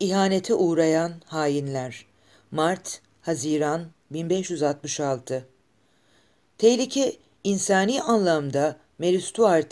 İhanete uğrayan hainler. Mart, Haziran 1566. Tehlike insani anlamda Mary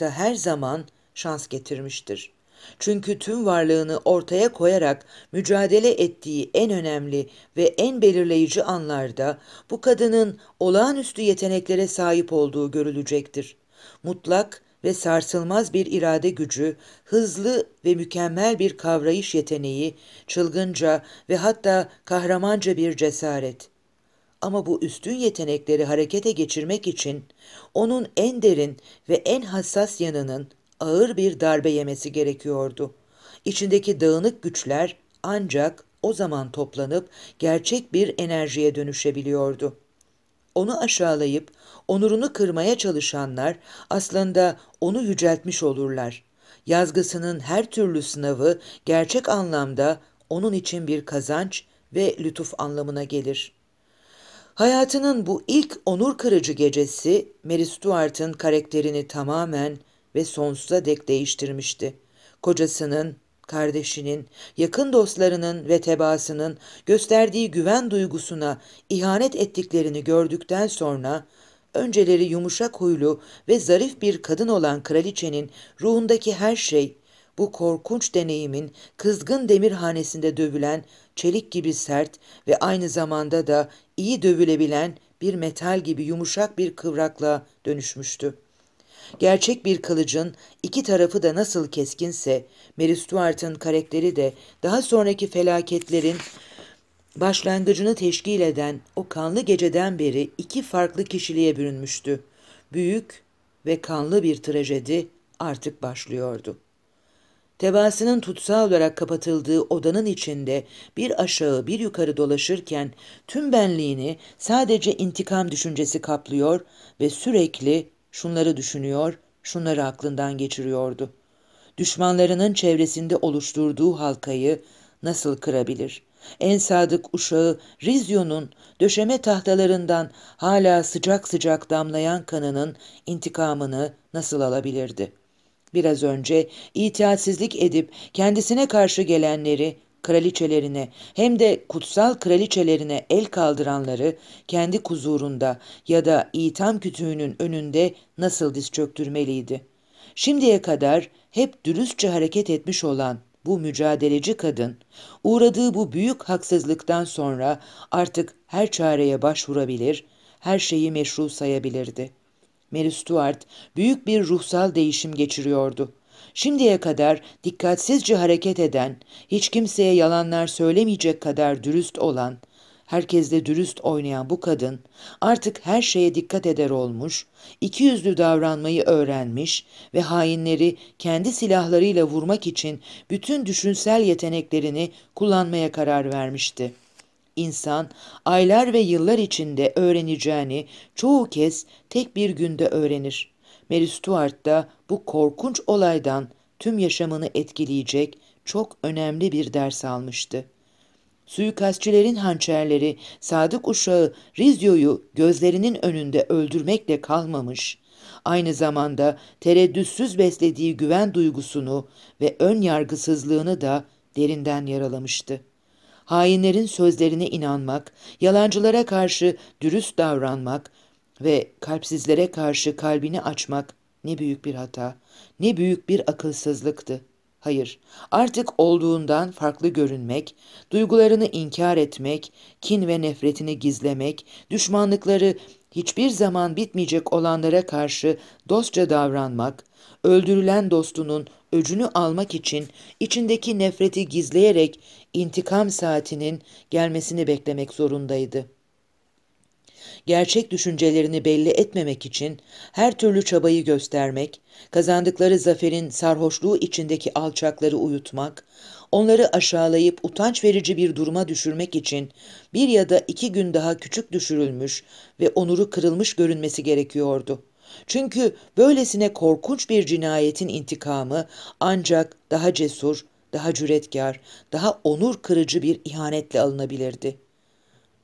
her zaman şans getirmiştir. Çünkü tüm varlığını ortaya koyarak mücadele ettiği en önemli ve en belirleyici anlarda bu kadının olağanüstü yeteneklere sahip olduğu görülecektir. Mutlak ve sarsılmaz bir irade gücü, hızlı ve mükemmel bir kavrayış yeteneği, çılgınca ve hatta kahramanca bir cesaret. Ama bu üstün yetenekleri harekete geçirmek için onun en derin ve en hassas yanının ağır bir darbe yemesi gerekiyordu. İçindeki dağınık güçler ancak o zaman toplanıp gerçek bir enerjiye dönüşebiliyordu.'' onu aşağılayıp onurunu kırmaya çalışanlar aslında onu yüceltmiş olurlar. Yazgısının her türlü sınavı gerçek anlamda onun için bir kazanç ve lütuf anlamına gelir. Hayatının bu ilk onur kırıcı gecesi Mary Stuart'ın karakterini tamamen ve sonsuza dek değiştirmişti. Kocasının kardeşinin, yakın dostlarının ve tebaasının gösterdiği güven duygusuna ihanet ettiklerini gördükten sonra, önceleri yumuşak huylu ve zarif bir kadın olan kraliçenin ruhundaki her şey, bu korkunç deneyimin kızgın demirhanesinde dövülen çelik gibi sert ve aynı zamanda da iyi dövülebilen bir metal gibi yumuşak bir kıvrakla dönüşmüştü. Gerçek bir kılıcın iki tarafı da nasıl keskinse, Mary Stuart'ın karakteri de daha sonraki felaketlerin başlangıcını teşkil eden o kanlı geceden beri iki farklı kişiliğe bürünmüştü. Büyük ve kanlı bir trajedi artık başlıyordu. Tebaasının tutsağı olarak kapatıldığı odanın içinde bir aşağı bir yukarı dolaşırken tüm benliğini sadece intikam düşüncesi kaplıyor ve sürekli şunları düşünüyor, şunları aklından geçiriyordu. Düşmanlarının çevresinde oluşturduğu halkayı nasıl kırabilir? En sadık uşağı Rizyon'un döşeme tahtalarından hala sıcak sıcak damlayan kanının intikamını nasıl alabilirdi? Biraz önce itaatsizlik edip kendisine karşı gelenleri kraliçelerine hem de kutsal kraliçelerine el kaldıranları kendi kuzurunda ya da itam kütüğünün önünde nasıl diz çöktürmeliydi. Şimdiye kadar hep dürüstçe hareket etmiş olan bu mücadeleci kadın, uğradığı bu büyük haksızlıktan sonra artık her çareye başvurabilir, her şeyi meşru sayabilirdi. Mary Stuart büyük bir ruhsal değişim geçiriyordu. Şimdiye kadar dikkatsizce hareket eden, hiç kimseye yalanlar söylemeyecek kadar dürüst olan, herkesle dürüst oynayan bu kadın artık her şeye dikkat eder olmuş, iki yüzlü davranmayı öğrenmiş ve hainleri kendi silahlarıyla vurmak için bütün düşünsel yeteneklerini kullanmaya karar vermişti. İnsan aylar ve yıllar içinde öğreneceğini çoğu kez tek bir günde öğrenir. Mary Stuart da bu korkunç olaydan tüm yaşamını etkileyecek çok önemli bir ders almıştı. Suikastçilerin hançerleri sadık uşağı Rizio'yu gözlerinin önünde öldürmekle kalmamış, aynı zamanda tereddütsüz beslediği güven duygusunu ve ön yargısızlığını da derinden yaralamıştı. Hainlerin sözlerine inanmak, yalancılara karşı dürüst davranmak, ve kalpsizlere karşı kalbini açmak ne büyük bir hata, ne büyük bir akılsızlıktı. Hayır, artık olduğundan farklı görünmek, duygularını inkar etmek, kin ve nefretini gizlemek, düşmanlıkları hiçbir zaman bitmeyecek olanlara karşı dostça davranmak, öldürülen dostunun öcünü almak için içindeki nefreti gizleyerek intikam saatinin gelmesini beklemek zorundaydı.'' gerçek düşüncelerini belli etmemek için her türlü çabayı göstermek, kazandıkları zaferin sarhoşluğu içindeki alçakları uyutmak, onları aşağılayıp utanç verici bir duruma düşürmek için bir ya da iki gün daha küçük düşürülmüş ve onuru kırılmış görünmesi gerekiyordu. Çünkü böylesine korkunç bir cinayetin intikamı ancak daha cesur, daha cüretkar, daha onur kırıcı bir ihanetle alınabilirdi.''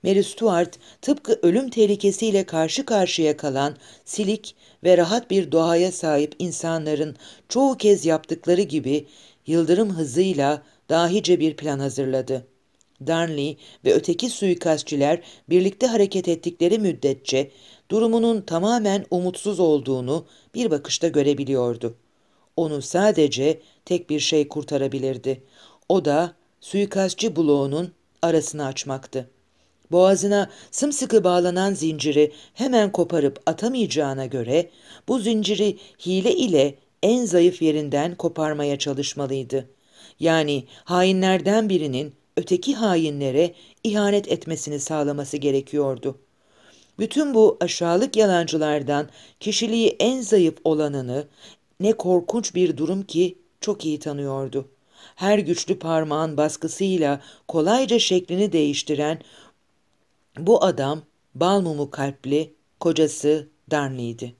Mary Stuart tıpkı ölüm tehlikesiyle karşı karşıya kalan silik ve rahat bir doğaya sahip insanların çoğu kez yaptıkları gibi yıldırım hızıyla dahice bir plan hazırladı. Darnley ve öteki suikastçiler birlikte hareket ettikleri müddetçe durumunun tamamen umutsuz olduğunu bir bakışta görebiliyordu. Onu sadece tek bir şey kurtarabilirdi. O da suikastçı bloğunun arasını açmaktı boğazına sımsıkı bağlanan zinciri hemen koparıp atamayacağına göre bu zinciri hile ile en zayıf yerinden koparmaya çalışmalıydı. Yani hainlerden birinin öteki hainlere ihanet etmesini sağlaması gerekiyordu. Bütün bu aşağılık yalancılardan kişiliği en zayıf olanını ne korkunç bir durum ki çok iyi tanıyordu. Her güçlü parmağın baskısıyla kolayca şeklini değiştiren bu adam balmumu kalpli kocası Darnley'di.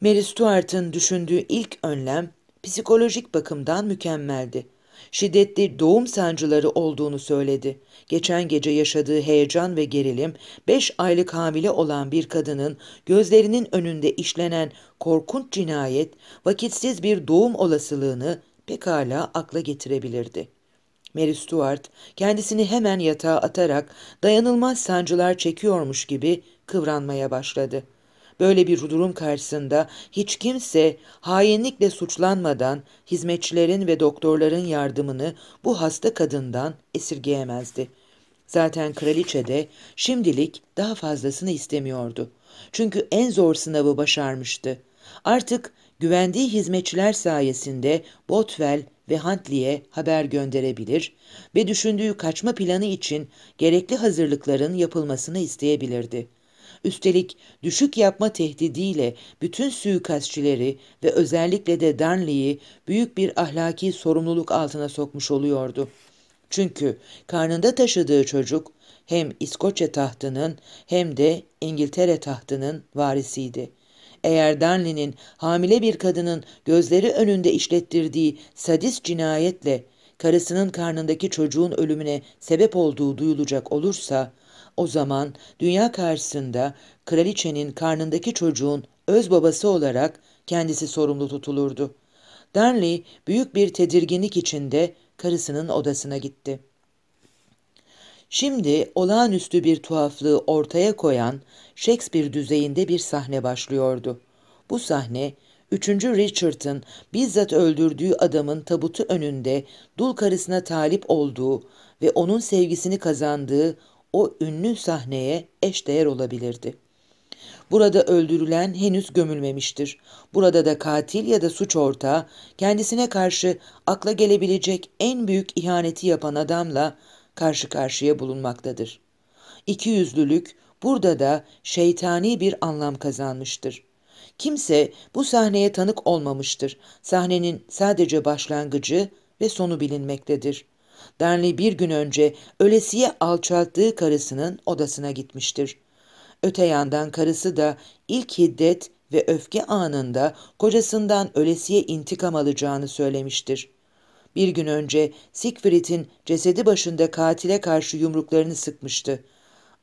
Mary Stuart'ın düşündüğü ilk önlem psikolojik bakımdan mükemmeldi. Şiddetli doğum sancıları olduğunu söyledi. Geçen gece yaşadığı heyecan ve gerilim, beş aylık hamile olan bir kadının gözlerinin önünde işlenen korkunç cinayet, vakitsiz bir doğum olasılığını pekala akla getirebilirdi. Mary Stuart kendisini hemen yatağa atarak dayanılmaz sancılar çekiyormuş gibi kıvranmaya başladı. Böyle bir durum karşısında hiç kimse hainlikle suçlanmadan hizmetçilerin ve doktorların yardımını bu hasta kadından esirgeyemezdi. Zaten kraliçe de şimdilik daha fazlasını istemiyordu. Çünkü en zor sınavı başarmıştı. Artık güvendiği hizmetçiler sayesinde Botwell ve Huntley'e haber gönderebilir ve düşündüğü kaçma planı için gerekli hazırlıkların yapılmasını isteyebilirdi. Üstelik düşük yapma tehdidiyle bütün suikastçileri ve özellikle de Darnley'i büyük bir ahlaki sorumluluk altına sokmuş oluyordu. Çünkü karnında taşıdığı çocuk hem İskoçya tahtının hem de İngiltere tahtının varisiydi. Eğer Danlin'in hamile bir kadının gözleri önünde işlettirdiği sadist cinayetle karısının karnındaki çocuğun ölümüne sebep olduğu duyulacak olursa, o zaman dünya karşısında kraliçenin karnındaki çocuğun öz babası olarak kendisi sorumlu tutulurdu. Darnley büyük bir tedirginlik içinde karısının odasına gitti.'' Şimdi olağanüstü bir tuhaflığı ortaya koyan Shakespeare düzeyinde bir sahne başlıyordu. Bu sahne 3. Richard'ın bizzat öldürdüğü adamın tabutu önünde dul karısına talip olduğu ve onun sevgisini kazandığı o ünlü sahneye eşdeğer olabilirdi. Burada öldürülen henüz gömülmemiştir. Burada da katil ya da suç ortağı kendisine karşı akla gelebilecek en büyük ihaneti yapan adamla karşı karşıya bulunmaktadır. İkiyüzlülük burada da şeytani bir anlam kazanmıştır. Kimse bu sahneye tanık olmamıştır. Sahnenin sadece başlangıcı ve sonu bilinmektedir. Darnley bir gün önce ölesiye alçalttığı karısının odasına gitmiştir. Öte yandan karısı da ilk hiddet ve öfke anında kocasından ölesiye intikam alacağını söylemiştir. Bir gün önce Siegfried'in cesedi başında katile karşı yumruklarını sıkmıştı.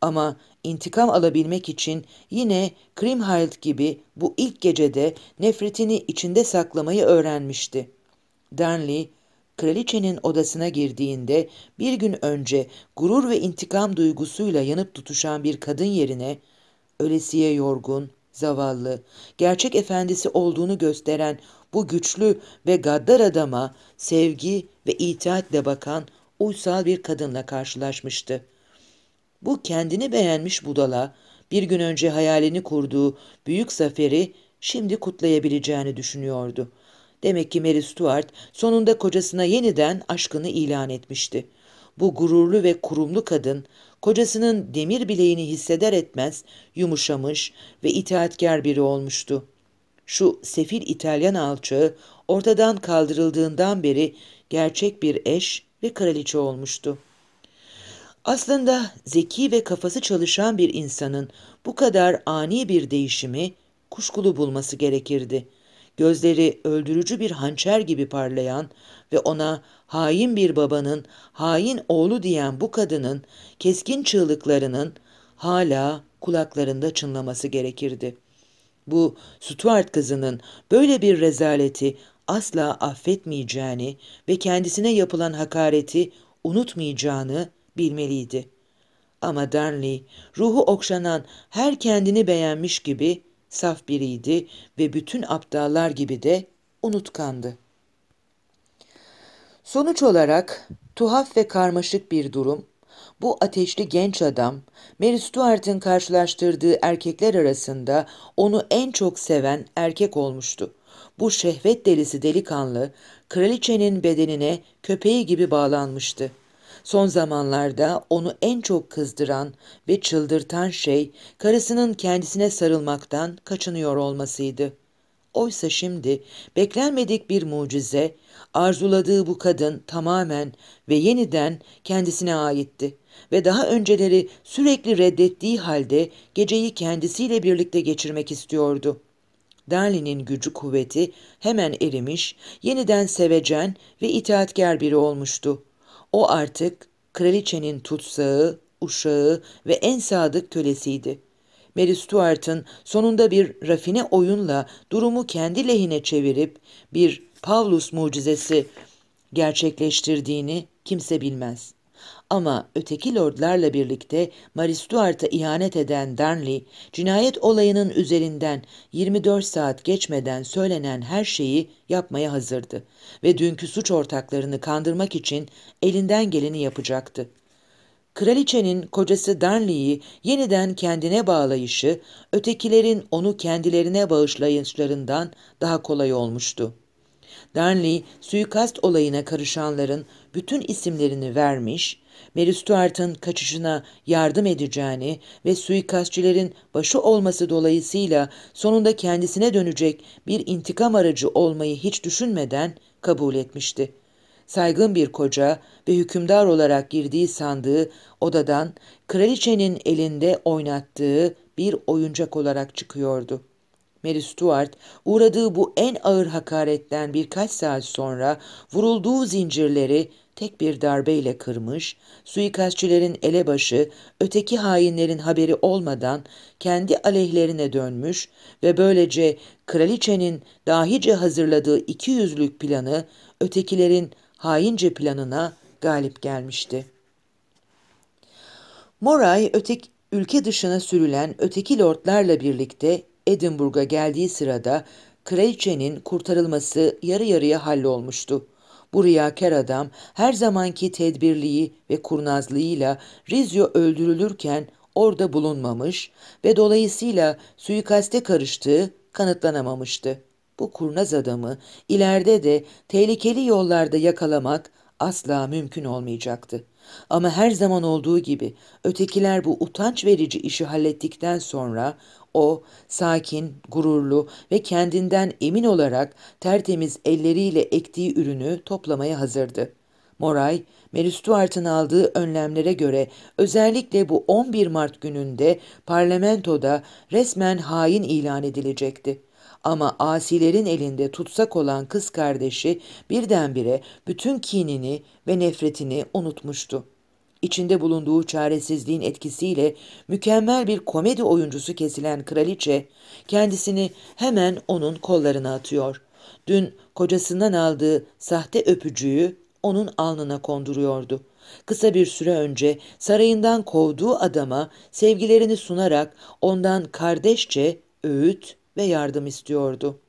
Ama intikam alabilmek için yine Krimhild gibi bu ilk gecede nefretini içinde saklamayı öğrenmişti. Darnley, kraliçenin odasına girdiğinde bir gün önce gurur ve intikam duygusuyla yanıp tutuşan bir kadın yerine ölesiye yorgun, zavallı, gerçek efendisi olduğunu gösteren bu güçlü ve gaddar adama sevgi ve itaatle bakan uysal bir kadınla karşılaşmıştı. Bu kendini beğenmiş budala, bir gün önce hayalini kurduğu büyük zaferi şimdi kutlayabileceğini düşünüyordu. Demek ki Mary Stuart sonunda kocasına yeniden aşkını ilan etmişti. Bu gururlu ve kurumlu kadın, kocasının demir bileğini hisseder etmez yumuşamış ve itaatkar biri olmuştu. Şu sefil İtalyan alçağı ortadan kaldırıldığından beri gerçek bir eş ve kraliçe olmuştu. Aslında zeki ve kafası çalışan bir insanın bu kadar ani bir değişimi kuşkulu bulması gerekirdi. Gözleri öldürücü bir hançer gibi parlayan ve ona hain bir babanın, hain oğlu diyen bu kadının keskin çığlıklarının hala kulaklarında çınlaması gerekirdi bu Stuart kızının böyle bir rezaleti asla affetmeyeceğini ve kendisine yapılan hakareti unutmayacağını bilmeliydi. Ama Darnley, ruhu okşanan her kendini beğenmiş gibi saf biriydi ve bütün aptallar gibi de unutkandı. Sonuç olarak tuhaf ve karmaşık bir durum bu ateşli genç adam, Mary Stuart'ın karşılaştırdığı erkekler arasında onu en çok seven erkek olmuştu. Bu şehvet delisi delikanlı, kraliçenin bedenine köpeği gibi bağlanmıştı. Son zamanlarda onu en çok kızdıran ve çıldırtan şey karısının kendisine sarılmaktan kaçınıyor olmasıydı. Oysa şimdi beklenmedik bir mucize, arzuladığı bu kadın tamamen ve yeniden kendisine aitti ve daha önceleri sürekli reddettiği halde geceyi kendisiyle birlikte geçirmek istiyordu. Darlin'in gücü kuvveti hemen erimiş, yeniden sevecen ve itaatkar biri olmuştu. O artık kraliçenin tutsağı, uşağı ve en sadık kölesiydi.'' Mary Stuart'ın sonunda bir rafine oyunla durumu kendi lehine çevirip bir Pavlus mucizesi gerçekleştirdiğini kimse bilmez. Ama öteki lordlarla birlikte Marie Stuart'a ihanet eden Darnley, cinayet olayının üzerinden 24 saat geçmeden söylenen her şeyi yapmaya hazırdı ve dünkü suç ortaklarını kandırmak için elinden geleni yapacaktı. Kraliçenin kocası Darnley'i yeniden kendine bağlayışı, ötekilerin onu kendilerine bağışlayışlarından daha kolay olmuştu. Darnley, suikast olayına karışanların bütün isimlerini vermiş, Mary Stuart'ın kaçışına yardım edeceğini ve suikastçilerin başı olması dolayısıyla sonunda kendisine dönecek bir intikam aracı olmayı hiç düşünmeden kabul etmişti saygın bir koca ve hükümdar olarak girdiği sandığı odadan kraliçenin elinde oynattığı bir oyuncak olarak çıkıyordu. Mary Stuart uğradığı bu en ağır hakaretten birkaç saat sonra vurulduğu zincirleri tek bir darbeyle kırmış, suikastçilerin elebaşı öteki hainlerin haberi olmadan kendi aleyhlerine dönmüş ve böylece kraliçenin dahice hazırladığı iki yüzlük planı ötekilerin haince planına galip gelmişti. Moray öteki ülke dışına sürülen öteki lordlarla birlikte Edinburgh'a geldiği sırada kraliçenin kurtarılması yarı yarıya hallolmuştu. Bu riyakar adam her zamanki tedbirliği ve kurnazlığıyla Rizio öldürülürken orada bulunmamış ve dolayısıyla suikaste karıştığı kanıtlanamamıştı. Bu kurnaz adamı ileride de tehlikeli yollarda yakalamak asla mümkün olmayacaktı. Ama her zaman olduğu gibi ötekiler bu utanç verici işi hallettikten sonra o sakin, gururlu ve kendinden emin olarak tertemiz elleriyle ektiği ürünü toplamaya hazırdı. Moray, Mary Stuart'ın aldığı önlemlere göre özellikle bu 11 Mart gününde parlamentoda resmen hain ilan edilecekti. Ama asilerin elinde tutsak olan kız kardeşi birdenbire bütün kinini ve nefretini unutmuştu. İçinde bulunduğu çaresizliğin etkisiyle mükemmel bir komedi oyuncusu kesilen kraliçe kendisini hemen onun kollarına atıyor. Dün kocasından aldığı sahte öpücüğü onun alnına konduruyordu. Kısa bir süre önce sarayından kovduğu adama sevgilerini sunarak ondan kardeşçe öğüt ve yardım istiyordu.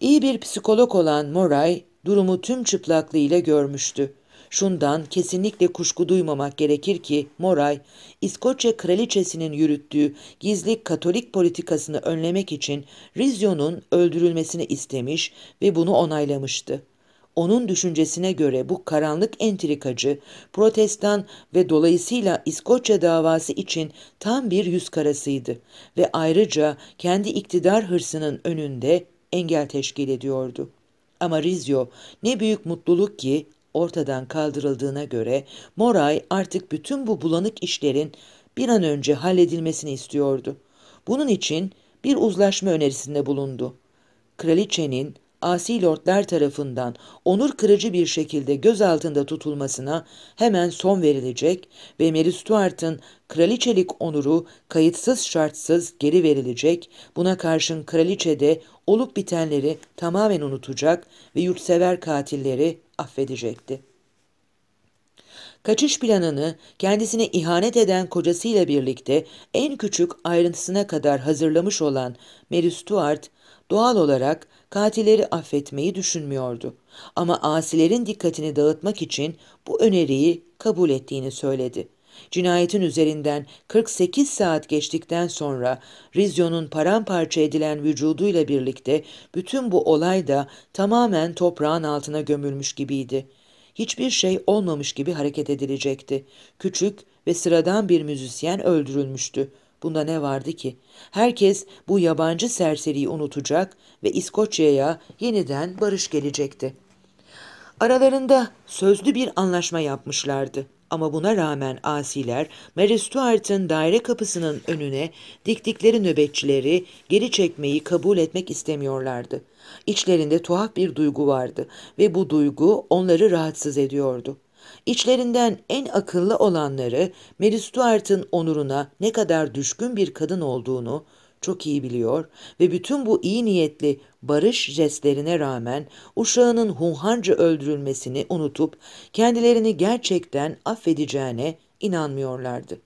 İyi bir psikolog olan Moray durumu tüm çıplaklığıyla görmüştü. Şundan kesinlikle kuşku duymamak gerekir ki Moray, İskoçya kraliçesinin yürüttüğü gizli Katolik politikasını önlemek için Rizyon'un öldürülmesini istemiş ve bunu onaylamıştı onun düşüncesine göre bu karanlık entrikacı, protestan ve dolayısıyla İskoçya davası için tam bir yüz karasıydı ve ayrıca kendi iktidar hırsının önünde engel teşkil ediyordu. Ama Rizio ne büyük mutluluk ki ortadan kaldırıldığına göre Moray artık bütün bu bulanık işlerin bir an önce halledilmesini istiyordu. Bunun için bir uzlaşma önerisinde bulundu. Kraliçenin asi lordlar tarafından onur kırıcı bir şekilde gözaltında tutulmasına hemen son verilecek ve Mary Stuart'ın kraliçelik onuru kayıtsız şartsız geri verilecek, buna karşın kraliçe de olup bitenleri tamamen unutacak ve yurtsever katilleri affedecekti. Kaçış planını kendisine ihanet eden kocasıyla birlikte en küçük ayrıntısına kadar hazırlamış olan Mary Stuart, doğal olarak katilleri affetmeyi düşünmüyordu. Ama asilerin dikkatini dağıtmak için bu öneriyi kabul ettiğini söyledi. Cinayetin üzerinden 48 saat geçtikten sonra Rizyon'un paramparça edilen vücuduyla birlikte bütün bu olay da tamamen toprağın altına gömülmüş gibiydi. Hiçbir şey olmamış gibi hareket edilecekti. Küçük ve sıradan bir müzisyen öldürülmüştü. Bunda ne vardı ki? Herkes bu yabancı serseriyi unutacak ve İskoçya'ya yeniden barış gelecekti. Aralarında sözlü bir anlaşma yapmışlardı. Ama buna rağmen asiler Mary Stuart'ın daire kapısının önüne diktikleri nöbetçileri geri çekmeyi kabul etmek istemiyorlardı. İçlerinde tuhaf bir duygu vardı ve bu duygu onları rahatsız ediyordu. İçlerinden en akıllı olanları Mary Stuart'ın onuruna ne kadar düşkün bir kadın olduğunu çok iyi biliyor ve bütün bu iyi niyetli barış jestlerine rağmen uşağının hunharca öldürülmesini unutup kendilerini gerçekten affedeceğine inanmıyorlardı.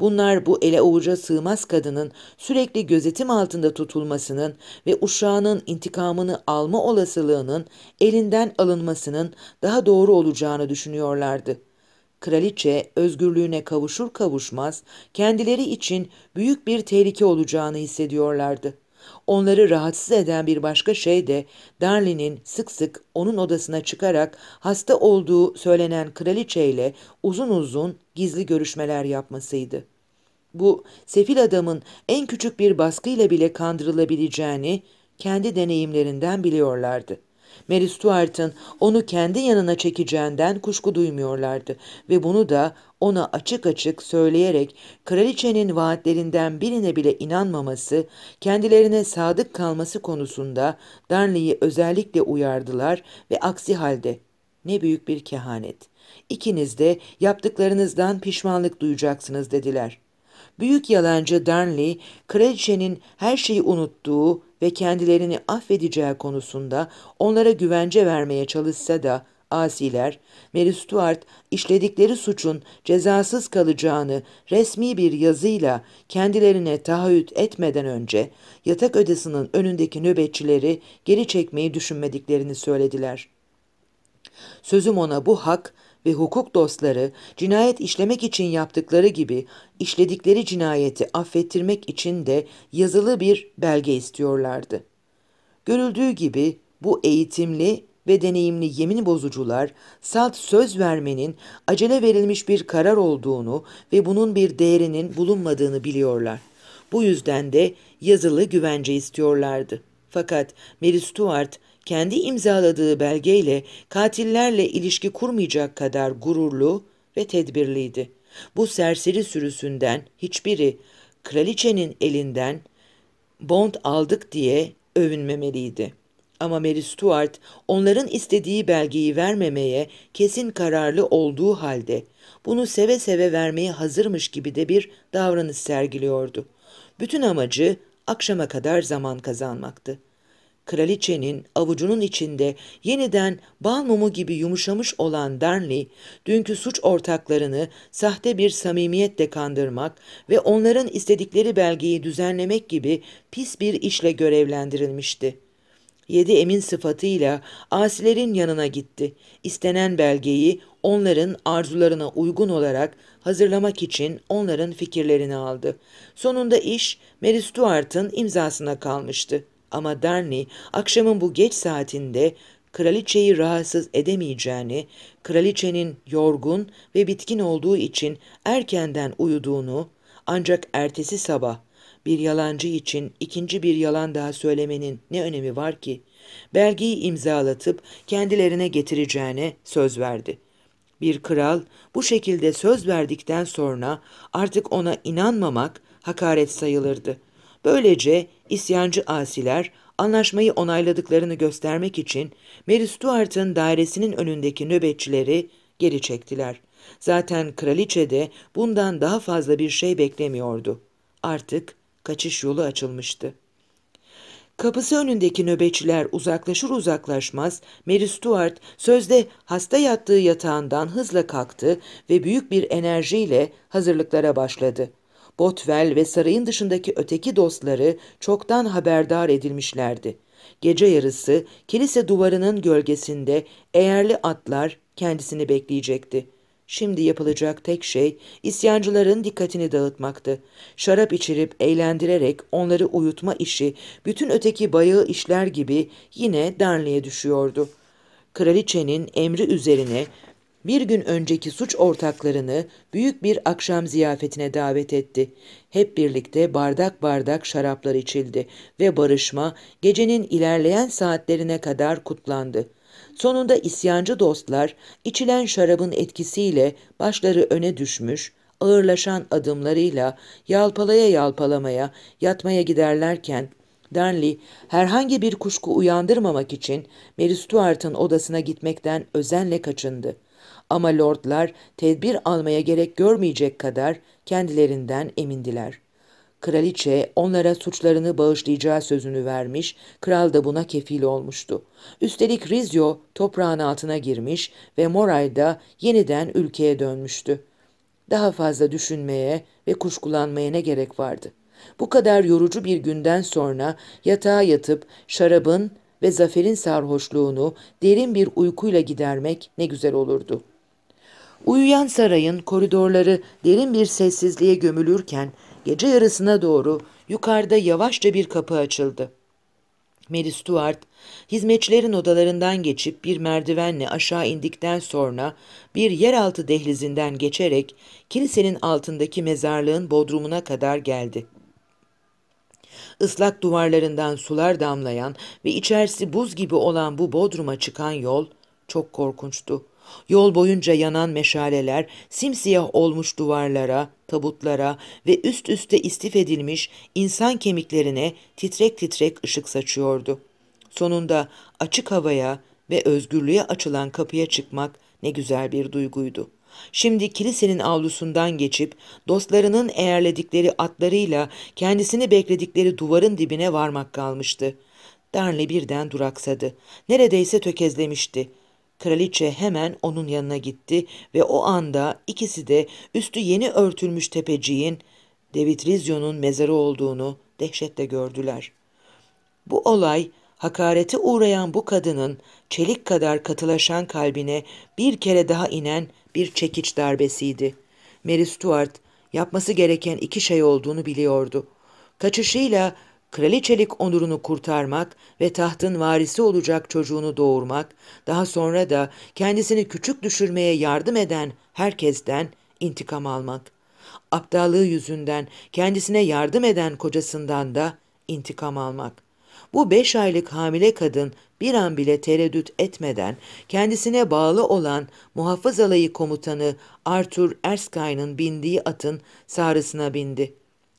Bunlar bu ele avuca sığmaz kadının sürekli gözetim altında tutulmasının ve uşağının intikamını alma olasılığının elinden alınmasının daha doğru olacağını düşünüyorlardı. Kraliçe özgürlüğüne kavuşur kavuşmaz kendileri için büyük bir tehlike olacağını hissediyorlardı.'' Onları rahatsız eden bir başka şey de Darlin'in sık sık onun odasına çıkarak hasta olduğu söylenen kraliçe ile uzun uzun gizli görüşmeler yapmasıydı. Bu sefil adamın en küçük bir baskıyla bile kandırılabileceğini kendi deneyimlerinden biliyorlardı. Mary Stuart'ın onu kendi yanına çekeceğinden kuşku duymuyorlardı ve bunu da ona açık açık söyleyerek kraliçenin vaatlerinden birine bile inanmaması, kendilerine sadık kalması konusunda Darnley'i özellikle uyardılar ve aksi halde ne büyük bir kehanet. İkiniz de yaptıklarınızdan pişmanlık duyacaksınız dediler.'' Büyük yalancı Darnley, kraliçenin her şeyi unuttuğu ve kendilerini affedeceği konusunda onlara güvence vermeye çalışsa da asiler, Mary Stuart işledikleri suçun cezasız kalacağını resmi bir yazıyla kendilerine taahhüt etmeden önce yatak odasının önündeki nöbetçileri geri çekmeyi düşünmediklerini söylediler. Sözüm ona bu hak ve hukuk dostları cinayet işlemek için yaptıkları gibi işledikleri cinayeti affettirmek için de yazılı bir belge istiyorlardı. Görüldüğü gibi bu eğitimli ve deneyimli yemin bozucular salt söz vermenin acele verilmiş bir karar olduğunu ve bunun bir değerinin bulunmadığını biliyorlar. Bu yüzden de yazılı güvence istiyorlardı. Fakat Mary Stuart kendi imzaladığı belgeyle katillerle ilişki kurmayacak kadar gururlu ve tedbirliydi. Bu serseri sürüsünden hiçbiri kraliçenin elinden bond aldık diye övünmemeliydi. Ama Mary Stuart onların istediği belgeyi vermemeye kesin kararlı olduğu halde bunu seve seve vermeye hazırmış gibi de bir davranış sergiliyordu. Bütün amacı akşama kadar zaman kazanmaktı. Kraliçenin avucunun içinde yeniden bal mumu gibi yumuşamış olan Darnley, dünkü suç ortaklarını sahte bir samimiyetle kandırmak ve onların istedikleri belgeyi düzenlemek gibi pis bir işle görevlendirilmişti. Yedi emin sıfatıyla asilerin yanına gitti. İstenen belgeyi onların arzularına uygun olarak hazırlamak için onların fikirlerini aldı. Sonunda iş Mary Stuart'ın imzasına kalmıştı. Ama Darnley akşamın bu geç saatinde kraliçeyi rahatsız edemeyeceğini, kraliçenin yorgun ve bitkin olduğu için erkenden uyuduğunu, ancak ertesi sabah bir yalancı için ikinci bir yalan daha söylemenin ne önemi var ki? Belgeyi imzalatıp kendilerine getireceğine söz verdi. Bir kral bu şekilde söz verdikten sonra artık ona inanmamak hakaret sayılırdı. Böylece isyancı asiler anlaşmayı onayladıklarını göstermek için Mary Stuart'ın dairesinin önündeki nöbetçileri geri çektiler. Zaten kraliçe de bundan daha fazla bir şey beklemiyordu. Artık kaçış yolu açılmıştı. Kapısı önündeki nöbetçiler uzaklaşır uzaklaşmaz Mary Stuart sözde hasta yattığı yatağından hızla kalktı ve büyük bir enerjiyle hazırlıklara başladı. Botvel ve sarayın dışındaki öteki dostları çoktan haberdar edilmişlerdi. Gece yarısı kilise duvarının gölgesinde eğerli atlar kendisini bekleyecekti. Şimdi yapılacak tek şey isyancıların dikkatini dağıtmaktı. Şarap içirip eğlendirerek onları uyutma işi bütün öteki bayağı işler gibi yine Darnley'e düşüyordu.'' kraliçenin emri üzerine bir gün önceki suç ortaklarını büyük bir akşam ziyafetine davet etti. Hep birlikte bardak bardak şaraplar içildi ve barışma gecenin ilerleyen saatlerine kadar kutlandı. Sonunda isyancı dostlar içilen şarabın etkisiyle başları öne düşmüş, ağırlaşan adımlarıyla yalpalaya yalpalamaya, yatmaya giderlerken Darnley herhangi bir kuşku uyandırmamak için Mary Stuart'ın odasına gitmekten özenle kaçındı. Ama lordlar tedbir almaya gerek görmeyecek kadar kendilerinden emindiler. Kraliçe onlara suçlarını bağışlayacağı sözünü vermiş, kral da buna kefil olmuştu. Üstelik Rizio toprağın altına girmiş ve Moray da yeniden ülkeye dönmüştü. Daha fazla düşünmeye ve kuşkulanmaya ne gerek vardı? Bu kadar yorucu bir günden sonra yatağa yatıp şarabın ve zaferin sarhoşluğunu derin bir uykuyla gidermek ne güzel olurdu.'' Uyuyan sarayın koridorları derin bir sessizliğe gömülürken gece yarısına doğru yukarıda yavaşça bir kapı açıldı. Mary Stuart, hizmetçilerin odalarından geçip bir merdivenle aşağı indikten sonra bir yeraltı dehlizinden geçerek kilisenin altındaki mezarlığın bodrumuna kadar geldi. Islak duvarlarından sular damlayan ve içerisi buz gibi olan bu bodruma çıkan yol çok korkunçtu. Yol boyunca yanan meşaleler simsiyah olmuş duvarlara, tabutlara ve üst üste istif edilmiş insan kemiklerine titrek titrek ışık saçıyordu. Sonunda açık havaya ve özgürlüğe açılan kapıya çıkmak ne güzel bir duyguydu. Şimdi kilisenin avlusundan geçip dostlarının eğerledikleri atlarıyla kendisini bekledikleri duvarın dibine varmak kalmıştı. Darnley birden duraksadı. Neredeyse tökezlemişti. Kraliçe hemen onun yanına gitti ve o anda ikisi de üstü yeni örtülmüş tepeciğin David Rizyon'un mezarı olduğunu dehşetle gördüler. Bu olay hakareti uğrayan bu kadının çelik kadar katılaşan kalbine bir kere daha inen bir çekiç darbesiydi. Mary Stuart yapması gereken iki şey olduğunu biliyordu. Kaçışıyla kraliçelik onurunu kurtarmak ve tahtın varisi olacak çocuğunu doğurmak, daha sonra da kendisini küçük düşürmeye yardım eden herkesten intikam almak. Aptallığı yüzünden kendisine yardım eden kocasından da intikam almak. Bu beş aylık hamile kadın bir an bile tereddüt etmeden kendisine bağlı olan muhafız alayı komutanı Arthur Erskine'ın bindiği atın sarısına bindi.''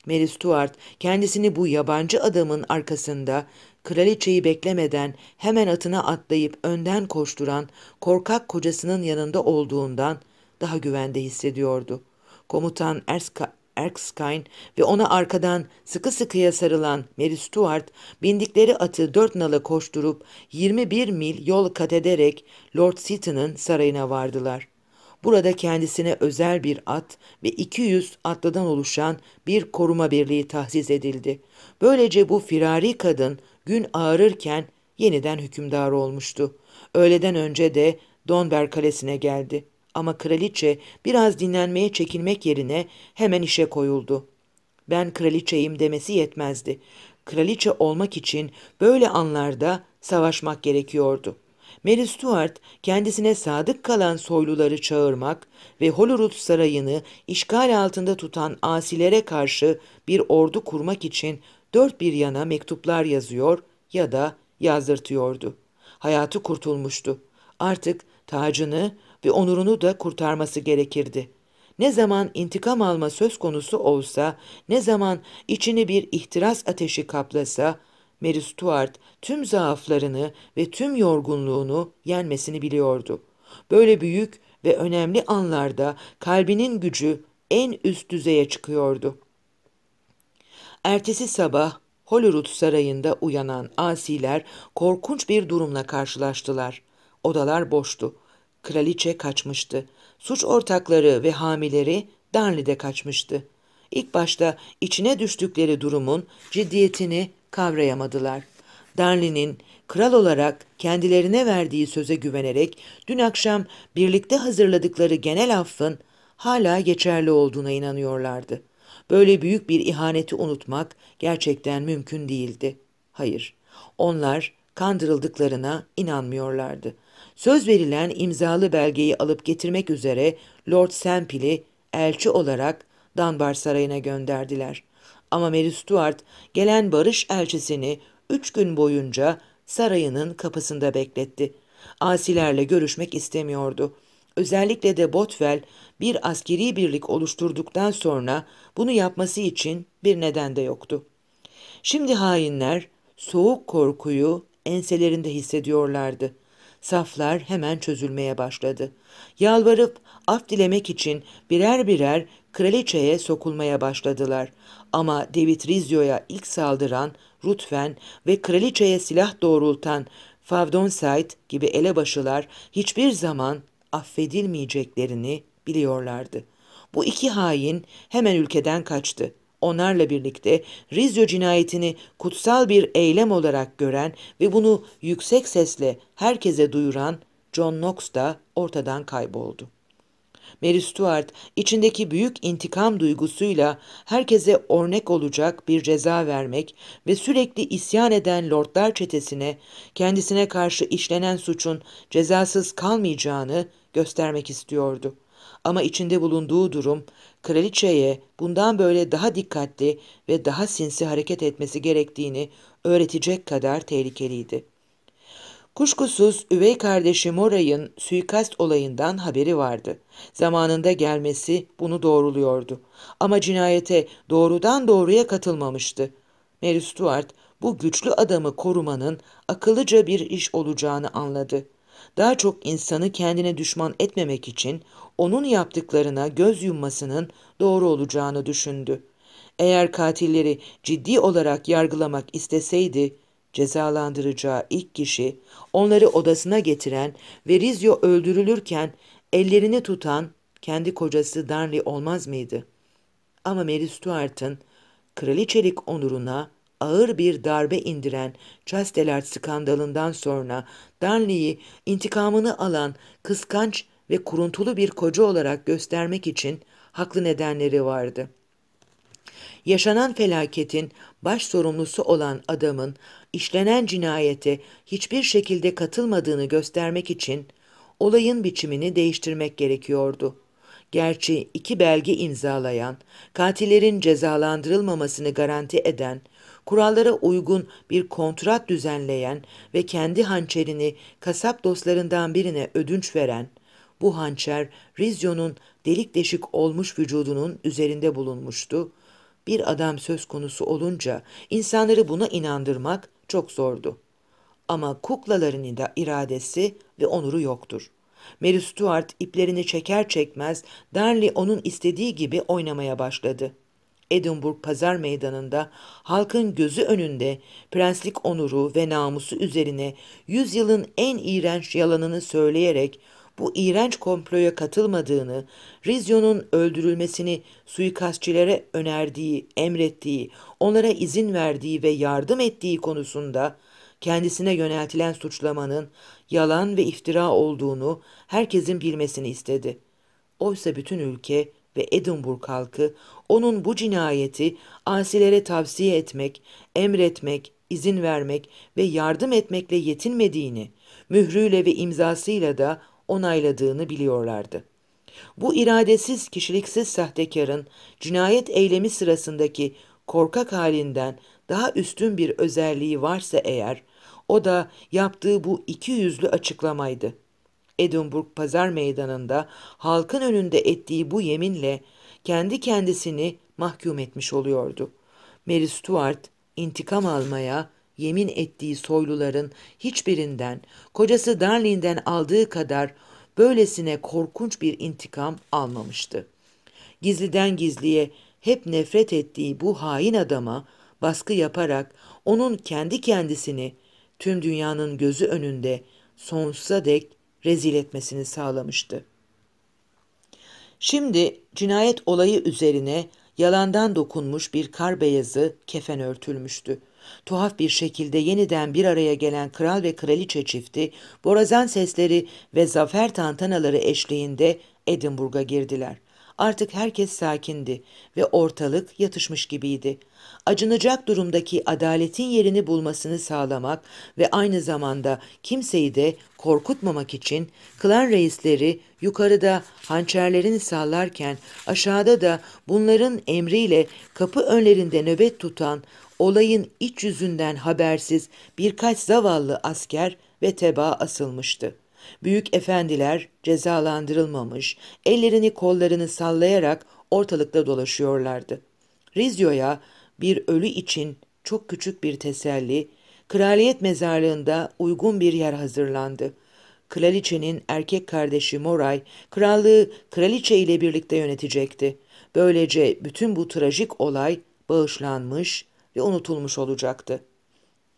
Mary Stuart kendisini bu yabancı adamın arkasında kraliçeyi beklemeden hemen atına atlayıp önden koşturan korkak kocasının yanında olduğundan daha güvende hissediyordu. Komutan Erska Erskine ve ona arkadan sıkı sıkıya sarılan Mary Stuart bindikleri atı dört nala koşturup 21 mil yol kat ederek Lord Seaton'ın sarayına vardılar.'' Burada kendisine özel bir at ve 200 atlıdan oluşan bir koruma birliği tahsis edildi. Böylece bu firari kadın gün ağarırken yeniden hükümdar olmuştu. Öğleden önce de Donber Kalesi'ne geldi. Ama kraliçe biraz dinlenmeye çekilmek yerine hemen işe koyuldu. Ben kraliçeyim demesi yetmezdi. Kraliçe olmak için böyle anlarda savaşmak gerekiyordu.'' Mary Stuart kendisine sadık kalan soyluları çağırmak ve Holyrood sarayını işgal altında tutan asilere karşı bir ordu kurmak için dört bir yana mektuplar yazıyor ya da yazdırtıyordu. Hayatı kurtulmuştu. Artık tacını ve onurunu da kurtarması gerekirdi. Ne zaman intikam alma söz konusu olsa, ne zaman içini bir ihtiras ateşi kaplasa, Mary Stuart tüm zaaflarını ve tüm yorgunluğunu yenmesini biliyordu. Böyle büyük ve önemli anlarda kalbinin gücü en üst düzeye çıkıyordu. Ertesi sabah Holyrood sarayında uyanan asiler korkunç bir durumla karşılaştılar. Odalar boştu. Kraliçe kaçmıştı. Suç ortakları ve hamileri Darnley'de kaçmıştı. İlk başta içine düştükleri durumun ciddiyetini kavrayamadılar. Darlin'in kral olarak kendilerine verdiği söze güvenerek dün akşam birlikte hazırladıkları genel affın hala geçerli olduğuna inanıyorlardı. Böyle büyük bir ihaneti unutmak gerçekten mümkün değildi. Hayır, onlar kandırıldıklarına inanmıyorlardı. Söz verilen imzalı belgeyi alıp getirmek üzere Lord Sempil'i elçi olarak Danbar Sarayı'na gönderdiler. Ama Mary Stuart gelen barış elçisini üç gün boyunca sarayının kapısında bekletti. Asilerle görüşmek istemiyordu. Özellikle de Botwell bir askeri birlik oluşturduktan sonra bunu yapması için bir neden de yoktu. Şimdi hainler soğuk korkuyu enselerinde hissediyorlardı. Saflar hemen çözülmeye başladı. Yalvarıp af dilemek için birer birer kraliçeye sokulmaya başladılar. Ama David Rizzio'ya ilk saldıran Rutven ve kraliçeye silah doğrultan Favdonsait gibi elebaşılar hiçbir zaman affedilmeyeceklerini biliyorlardı. Bu iki hain hemen ülkeden kaçtı. Onlarla birlikte Rizyo cinayetini kutsal bir eylem olarak gören ve bunu yüksek sesle herkese duyuran John Knox da ortadan kayboldu. Mary Stuart içindeki büyük intikam duygusuyla herkese örnek olacak bir ceza vermek ve sürekli isyan eden lordlar çetesine kendisine karşı işlenen suçun cezasız kalmayacağını göstermek istiyordu. Ama içinde bulunduğu durum kraliçeye bundan böyle daha dikkatli ve daha sinsi hareket etmesi gerektiğini öğretecek kadar tehlikeliydi. Kuşkusuz üvey kardeşi Moray'ın suikast olayından haberi vardı. Zamanında gelmesi bunu doğruluyordu. Ama cinayete doğrudan doğruya katılmamıştı. Mary Stuart bu güçlü adamı korumanın akıllıca bir iş olacağını anladı. Daha çok insanı kendine düşman etmemek için onun yaptıklarına göz yummasının doğru olacağını düşündü. Eğer katilleri ciddi olarak yargılamak isteseydi Cezalandıracağı ilk kişi onları odasına getiren ve Rizio öldürülürken ellerini tutan kendi kocası Darnley olmaz mıydı? Ama Mary Stuart'ın kraliçelik onuruna ağır bir darbe indiren Chastelard skandalından sonra Darnley'i intikamını alan kıskanç ve kuruntulu bir koca olarak göstermek için haklı nedenleri vardı yaşanan felaketin baş sorumlusu olan adamın işlenen cinayete hiçbir şekilde katılmadığını göstermek için olayın biçimini değiştirmek gerekiyordu. Gerçi iki belge imzalayan, katillerin cezalandırılmamasını garanti eden, kurallara uygun bir kontrat düzenleyen ve kendi hançerini kasap dostlarından birine ödünç veren, bu hançer Rizyon'un delik deşik olmuş vücudunun üzerinde bulunmuştu bir adam söz konusu olunca insanları buna inandırmak çok zordu. Ama kuklaların da iradesi ve onuru yoktur. Mary Stuart iplerini çeker çekmez Darnley onun istediği gibi oynamaya başladı. Edinburgh pazar meydanında halkın gözü önünde prenslik onuru ve namusu üzerine yüzyılın en iğrenç yalanını söyleyerek bu iğrenç komploya katılmadığını, Rizyon'un öldürülmesini suikastçilere önerdiği, emrettiği, onlara izin verdiği ve yardım ettiği konusunda kendisine yöneltilen suçlamanın yalan ve iftira olduğunu herkesin bilmesini istedi. Oysa bütün ülke ve Edinburgh halkı onun bu cinayeti asilere tavsiye etmek, emretmek, izin vermek ve yardım etmekle yetinmediğini, mührüyle ve imzasıyla da onayladığını biliyorlardı. Bu iradesiz, kişiliksiz sahtekarın cinayet eylemi sırasındaki korkak halinden daha üstün bir özelliği varsa eğer, o da yaptığı bu iki yüzlü açıklamaydı. Edinburgh pazar meydanında halkın önünde ettiği bu yeminle kendi kendisini mahkum etmiş oluyordu. Mary Stuart intikam almaya, yemin ettiği soyluların hiçbirinden kocası Darlin'den aldığı kadar böylesine korkunç bir intikam almamıştı. Gizliden gizliye hep nefret ettiği bu hain adama baskı yaparak onun kendi kendisini tüm dünyanın gözü önünde sonsuza dek rezil etmesini sağlamıştı. Şimdi cinayet olayı üzerine yalandan dokunmuş bir kar beyazı kefen örtülmüştü. Tuhaf bir şekilde yeniden bir araya gelen kral ve kraliçe çifti, borazan sesleri ve zafer tantanaları eşliğinde Edinburgh'a girdiler. Artık herkes sakindi ve ortalık yatışmış gibiydi. Acınacak durumdaki adaletin yerini bulmasını sağlamak ve aynı zamanda kimseyi de korkutmamak için klan reisleri yukarıda hançerlerini sallarken aşağıda da bunların emriyle kapı önlerinde nöbet tutan olayın iç yüzünden habersiz birkaç zavallı asker ve tebaa asılmıştı. Büyük efendiler cezalandırılmamış, ellerini kollarını sallayarak ortalıkta dolaşıyorlardı. Rizyoya bir ölü için çok küçük bir teselli, kraliyet mezarlığında uygun bir yer hazırlandı. Kraliçenin erkek kardeşi Moray, krallığı kraliçe ile birlikte yönetecekti. Böylece bütün bu trajik olay bağışlanmış ve unutulmuş olacaktı.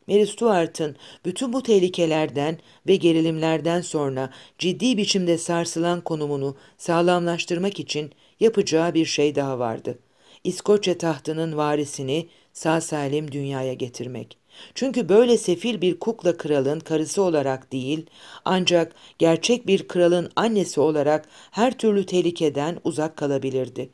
Mary Stuart'ın bütün bu tehlikelerden ve gerilimlerden sonra ciddi biçimde sarsılan konumunu sağlamlaştırmak için yapacağı bir şey daha vardı. İskoçya tahtının varisini sağ salim dünyaya getirmek. Çünkü böyle sefil bir kukla kralın karısı olarak değil, ancak gerçek bir kralın annesi olarak her türlü tehlikeden uzak kalabilirdi.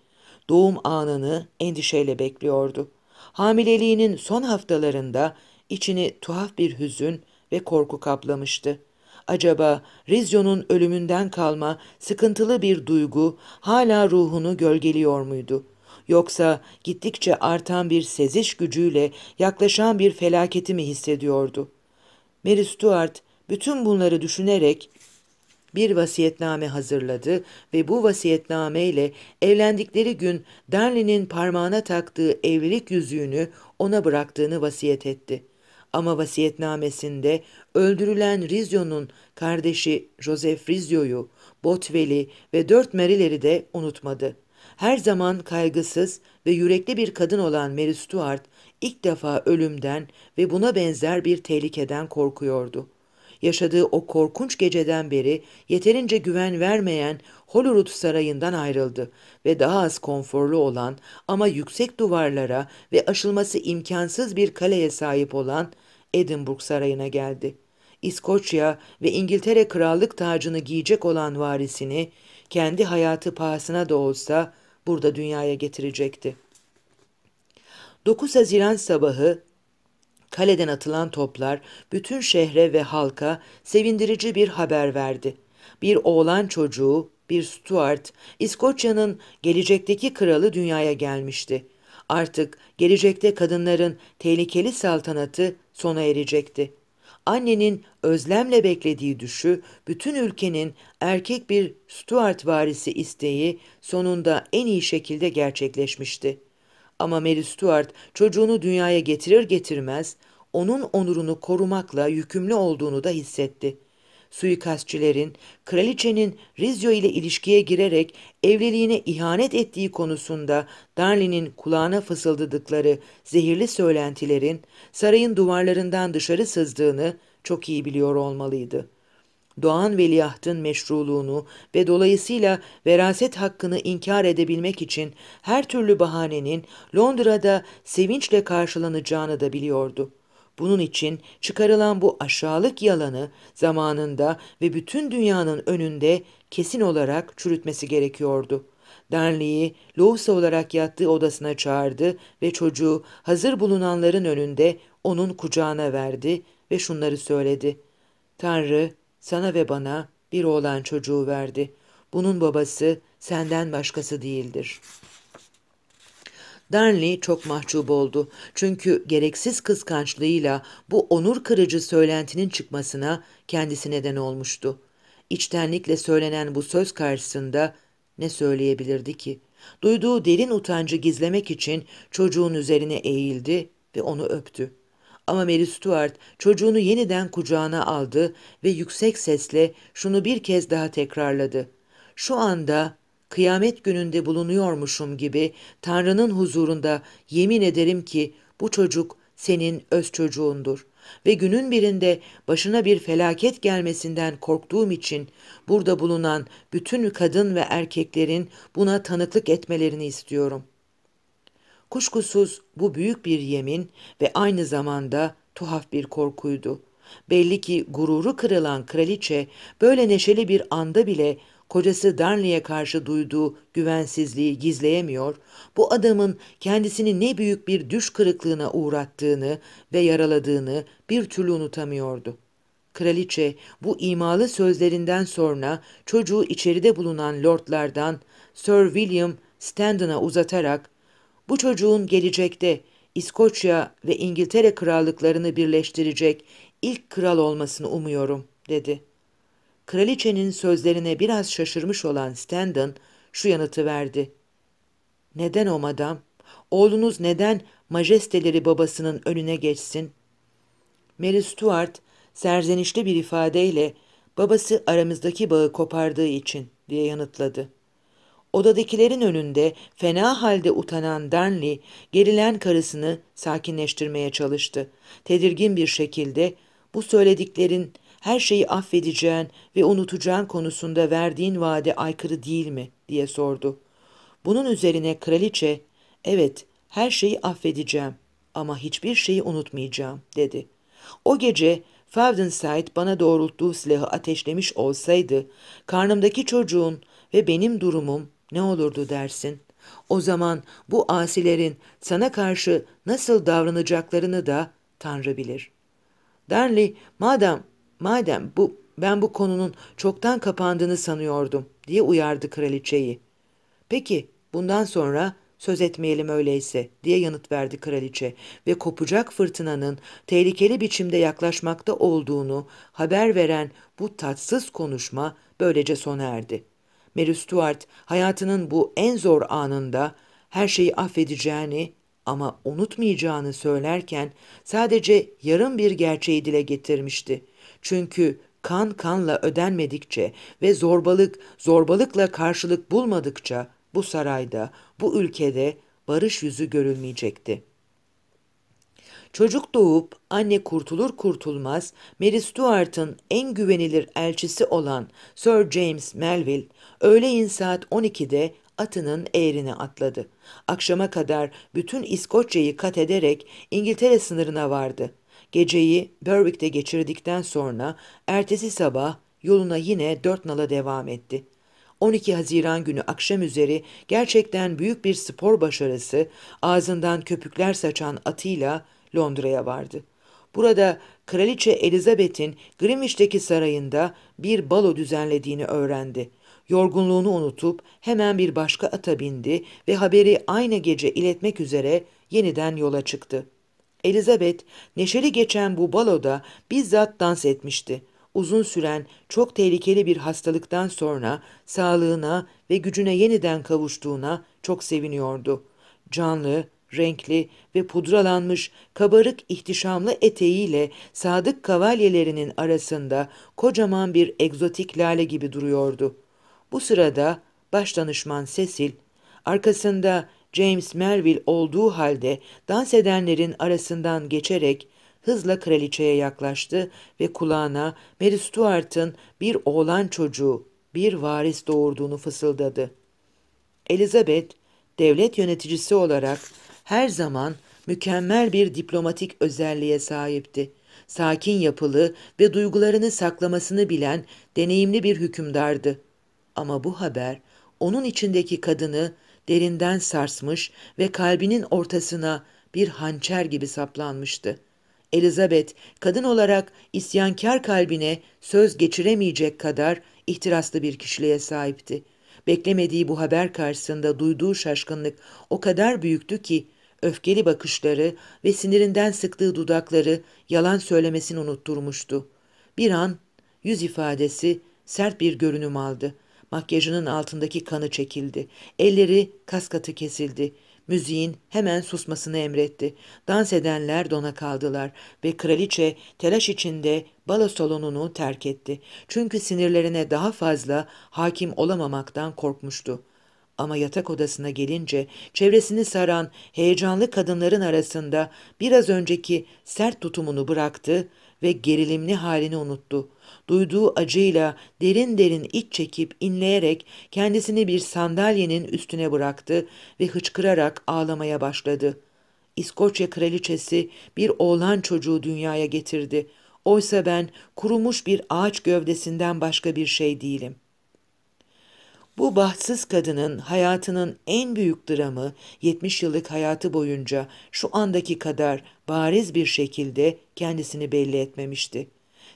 Doğum anını endişeyle bekliyordu. Hamileliğinin son haftalarında içini tuhaf bir hüzün ve korku kaplamıştı. Acaba Rizyon'un ölümünden kalma sıkıntılı bir duygu hala ruhunu gölgeliyor muydu? Yoksa gittikçe artan bir seziş gücüyle yaklaşan bir felaketi mi hissediyordu? Mary Stuart bütün bunları düşünerek bir vasiyetname hazırladı ve bu vasiyetname ile evlendikleri gün Darlin'in parmağına taktığı evlilik yüzüğünü ona bıraktığını vasiyet etti. Ama vasiyetnamesinde öldürülen Rizyon'un kardeşi Joseph Rizyoyu, Botvel'i ve dört Mary'leri de unutmadı. Her zaman kaygısız ve yürekli bir kadın olan Mary Stuart ilk defa ölümden ve buna benzer bir tehlikeden korkuyordu.'' yaşadığı o korkunç geceden beri yeterince güven vermeyen Holurut sarayından ayrıldı ve daha az konforlu olan ama yüksek duvarlara ve aşılması imkansız bir kaleye sahip olan Edinburgh sarayına geldi. İskoçya ve İngiltere krallık tacını giyecek olan varisini kendi hayatı pahasına da olsa burada dünyaya getirecekti. 9 Haziran sabahı Kaleden atılan toplar bütün şehre ve halka sevindirici bir haber verdi. Bir oğlan çocuğu, bir Stuart, İskoçya'nın gelecekteki kralı dünyaya gelmişti. Artık gelecekte kadınların tehlikeli saltanatı sona erecekti. Annenin özlemle beklediği düşü, bütün ülkenin erkek bir Stuart varisi isteği sonunda en iyi şekilde gerçekleşmişti.'' Ama Mary Stuart çocuğunu dünyaya getirir getirmez onun onurunu korumakla yükümlü olduğunu da hissetti. Suikastçilerin, kraliçenin Rizio ile ilişkiye girerek evliliğine ihanet ettiği konusunda Darlin'in kulağına fısıldadıkları zehirli söylentilerin sarayın duvarlarından dışarı sızdığını çok iyi biliyor olmalıydı.'' doğan veliahtın meşruluğunu ve dolayısıyla veraset hakkını inkar edebilmek için her türlü bahanenin Londra'da sevinçle karşılanacağını da biliyordu. Bunun için çıkarılan bu aşağılık yalanı zamanında ve bütün dünyanın önünde kesin olarak çürütmesi gerekiyordu. Darnley'i Lousa olarak yattığı odasına çağırdı ve çocuğu hazır bulunanların önünde onun kucağına verdi ve şunları söyledi. Tanrı sana ve bana bir oğlan çocuğu verdi. Bunun babası senden başkası değildir. Darnley çok mahcup oldu. Çünkü gereksiz kıskançlığıyla bu onur kırıcı söylentinin çıkmasına kendisi neden olmuştu. İçtenlikle söylenen bu söz karşısında ne söyleyebilirdi ki? Duyduğu derin utancı gizlemek için çocuğun üzerine eğildi ve onu öptü. Ama Mary Stuart çocuğunu yeniden kucağına aldı ve yüksek sesle şunu bir kez daha tekrarladı. Şu anda kıyamet gününde bulunuyormuşum gibi Tanrı'nın huzurunda yemin ederim ki bu çocuk senin öz çocuğundur ve günün birinde başına bir felaket gelmesinden korktuğum için burada bulunan bütün kadın ve erkeklerin buna tanıklık etmelerini istiyorum.'' Kuşkusuz bu büyük bir yemin ve aynı zamanda tuhaf bir korkuydu. Belli ki gururu kırılan kraliçe böyle neşeli bir anda bile kocası Darnley'e karşı duyduğu güvensizliği gizleyemiyor, bu adamın kendisini ne büyük bir düş kırıklığına uğrattığını ve yaraladığını bir türlü unutamıyordu. Kraliçe bu imalı sözlerinden sonra çocuğu içeride bulunan lordlardan Sir William Standon'a uzatarak bu çocuğun gelecekte İskoçya ve İngiltere krallıklarını birleştirecek ilk kral olmasını umuyorum, dedi. Kraliçenin sözlerine biraz şaşırmış olan Stendon şu yanıtı verdi. Neden o madam? Oğlunuz neden majesteleri babasının önüne geçsin? Mary Stuart serzenişli bir ifadeyle babası aramızdaki bağı kopardığı için diye yanıtladı. Odadakilerin önünde fena halde utanan Darnley gerilen karısını sakinleştirmeye çalıştı. Tedirgin bir şekilde bu söylediklerin her şeyi affedeceğin ve unutacağın konusunda verdiğin vade aykırı değil mi diye sordu. Bunun üzerine kraliçe evet her şeyi affedeceğim ama hiçbir şeyi unutmayacağım dedi. O gece Favdenside bana doğrulttuğu silahı ateşlemiş olsaydı, karnımdaki çocuğun ve benim durumum ne olurdu dersin? O zaman bu asilerin sana karşı nasıl davranacaklarını da Tanrı bilir. Darley, madem, madem bu, ben bu konunun çoktan kapandığını sanıyordum diye uyardı kraliçeyi. Peki, bundan sonra söz etmeyelim öyleyse diye yanıt verdi kraliçe ve kopacak fırtınanın tehlikeli biçimde yaklaşmakta olduğunu haber veren bu tatsız konuşma böylece sona erdi.'' Mary Stuart hayatının bu en zor anında her şeyi affedeceğini ama unutmayacağını söylerken sadece yarım bir gerçeği dile getirmişti. Çünkü kan kanla ödenmedikçe ve zorbalık zorbalıkla karşılık bulmadıkça bu sarayda, bu ülkede barış yüzü görülmeyecekti.'' Çocuk doğup anne kurtulur kurtulmaz Mary Stuart'ın en güvenilir elçisi olan Sir James Melville öğleyin saat 12'de atının eğrine atladı. Akşama kadar bütün İskoçya'yı kat ederek İngiltere sınırına vardı. Geceyi Berwick'te geçirdikten sonra ertesi sabah yoluna yine dört nala devam etti. 12 Haziran günü akşam üzeri gerçekten büyük bir spor başarısı ağzından köpükler saçan atıyla Londra'ya vardı. Burada Kraliçe Elizabeth'in Greenwich'teki sarayında bir balo düzenlediğini öğrendi. Yorgunluğunu unutup hemen bir başka ata bindi ve haberi aynı gece iletmek üzere yeniden yola çıktı. Elizabeth neşeli geçen bu baloda bizzat dans etmişti. Uzun süren çok tehlikeli bir hastalıktan sonra sağlığına ve gücüne yeniden kavuştuğuna çok seviniyordu. Canlı, renkli ve pudralanmış kabarık ihtişamlı eteğiyle sadık kavalyelerinin arasında kocaman bir egzotik lale gibi duruyordu. Bu sırada başdanışman Cecil, arkasında James Melville olduğu halde dans edenlerin arasından geçerek hızla kraliçeye yaklaştı ve kulağına Mary Stuart'ın bir oğlan çocuğu, bir varis doğurduğunu fısıldadı. Elizabeth, devlet yöneticisi olarak her zaman mükemmel bir diplomatik özelliğe sahipti. Sakin yapılı ve duygularını saklamasını bilen deneyimli bir hükümdardı. Ama bu haber onun içindeki kadını derinden sarsmış ve kalbinin ortasına bir hançer gibi saplanmıştı. Elizabeth kadın olarak isyankar kalbine söz geçiremeyecek kadar ihtiraslı bir kişiliğe sahipti. Beklemediği bu haber karşısında duyduğu şaşkınlık o kadar büyüktü ki öfkeli bakışları ve sinirinden sıktığı dudakları yalan söylemesini unutturmuştu. Bir an yüz ifadesi sert bir görünüm aldı. Makyajının altındaki kanı çekildi. Elleri kaskatı kesildi. Müziğin hemen susmasını emretti. Dans edenler dona kaldılar ve kraliçe telaş içinde balo salonunu terk etti. Çünkü sinirlerine daha fazla hakim olamamaktan korkmuştu. Ama yatak odasına gelince çevresini saran heyecanlı kadınların arasında biraz önceki sert tutumunu bıraktı ve gerilimli halini unuttu. Duyduğu acıyla derin derin iç çekip inleyerek kendisini bir sandalyenin üstüne bıraktı ve hıçkırarak ağlamaya başladı. İskoçya kraliçesi bir oğlan çocuğu dünyaya getirdi. Oysa ben kurumuş bir ağaç gövdesinden başka bir şey değilim.'' Bu bahtsız kadının hayatının en büyük dramı 70 yıllık hayatı boyunca şu andaki kadar bariz bir şekilde kendisini belli etmemişti.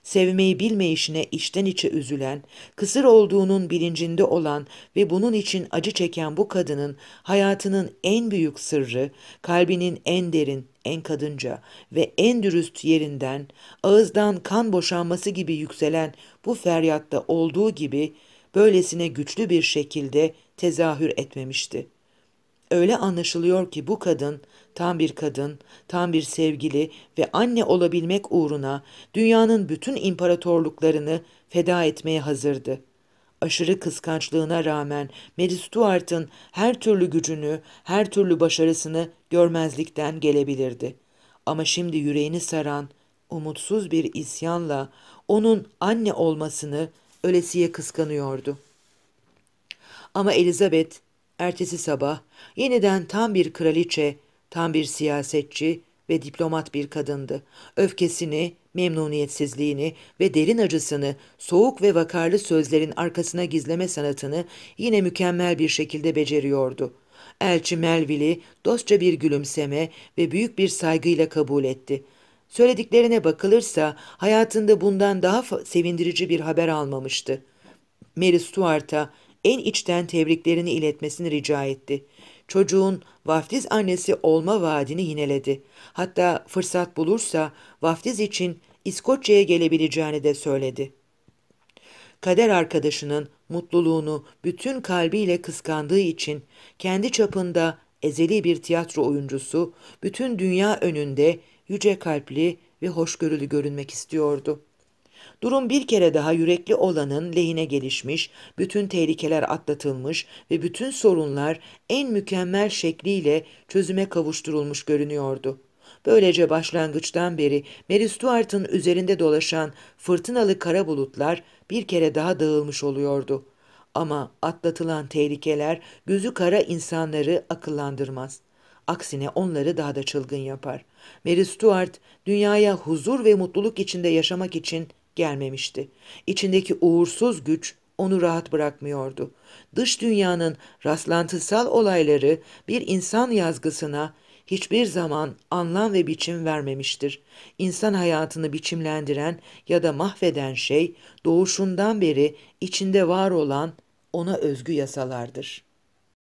Sevmeyi bilmeyişine içten içe üzülen, kısır olduğunun bilincinde olan ve bunun için acı çeken bu kadının hayatının en büyük sırrı, kalbinin en derin, en kadınca ve en dürüst yerinden, ağızdan kan boşanması gibi yükselen bu feryatta olduğu gibi böylesine güçlü bir şekilde tezahür etmemişti. Öyle anlaşılıyor ki bu kadın tam bir kadın, tam bir sevgili ve anne olabilmek uğruna dünyanın bütün imparatorluklarını feda etmeye hazırdı. Aşırı kıskançlığına rağmen Mary Stuart'ın her türlü gücünü, her türlü başarısını görmezlikten gelebilirdi. Ama şimdi yüreğini saran, umutsuz bir isyanla onun anne olmasını ölesiye kıskanıyordu. Ama Elizabeth ertesi sabah yeniden tam bir kraliçe, tam bir siyasetçi ve diplomat bir kadındı. Öfkesini, memnuniyetsizliğini ve derin acısını soğuk ve vakarlı sözlerin arkasına gizleme sanatını yine mükemmel bir şekilde beceriyordu. Elçi Melville'i dostça bir gülümseme ve büyük bir saygıyla kabul etti.'' Söylediklerine bakılırsa hayatında bundan daha sevindirici bir haber almamıştı. Mary Stuart'a en içten tebriklerini iletmesini rica etti. Çocuğun vaftiz annesi olma vaadini yineledi. Hatta fırsat bulursa vaftiz için İskoçya'ya gelebileceğini de söyledi. Kader arkadaşının mutluluğunu bütün kalbiyle kıskandığı için kendi çapında ezeli bir tiyatro oyuncusu bütün dünya önünde yüce kalpli ve hoşgörülü görünmek istiyordu. Durum bir kere daha yürekli olanın lehine gelişmiş, bütün tehlikeler atlatılmış ve bütün sorunlar en mükemmel şekliyle çözüme kavuşturulmuş görünüyordu. Böylece başlangıçtan beri Mary Stuart'ın üzerinde dolaşan fırtınalı kara bulutlar bir kere daha dağılmış oluyordu. Ama atlatılan tehlikeler gözü kara insanları akıllandırmaz.'' Aksine onları daha da çılgın yapar. Mary Stuart dünyaya huzur ve mutluluk içinde yaşamak için gelmemişti. İçindeki uğursuz güç onu rahat bırakmıyordu. Dış dünyanın rastlantısal olayları bir insan yazgısına hiçbir zaman anlam ve biçim vermemiştir. İnsan hayatını biçimlendiren ya da mahveden şey doğuşundan beri içinde var olan ona özgü yasalardır.''